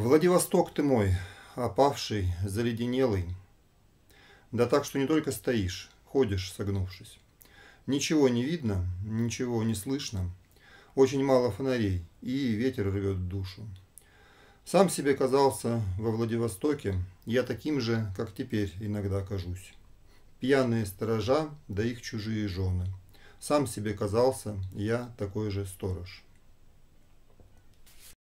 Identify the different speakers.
Speaker 1: Владивосток ты мой, опавший, заледенелый. Да так, что не только стоишь, ходишь, согнувшись. Ничего не видно, ничего не слышно. Очень мало фонарей, и ветер рвет душу. Сам себе казался во Владивостоке, я таким же, как теперь иногда кажусь. Пьяные сторожа, да их чужие жены. Сам себе казался, я такой же сторож.